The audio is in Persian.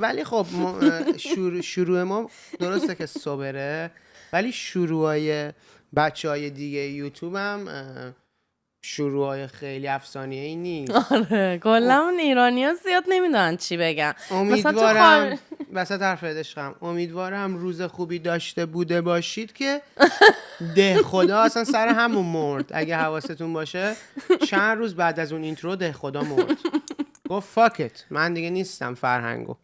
ولی خب شروع, ما درسته که صبره ولی شروع های بچه های دیگه یوتیوب هم شروع های خیلی افسانه ای نیست آره کلا اون ایرانی ها زیاد نمیدونن چی بگن امیدوارم وسط حرف امیدوارم روز خوبی داشته بوده باشید که ده خدا اصلا سر همون مرد اگه حواستون باشه چند روز بعد از اون اینترو ده خدا مرد گفت فاکت من دیگه نیستم فرهنگو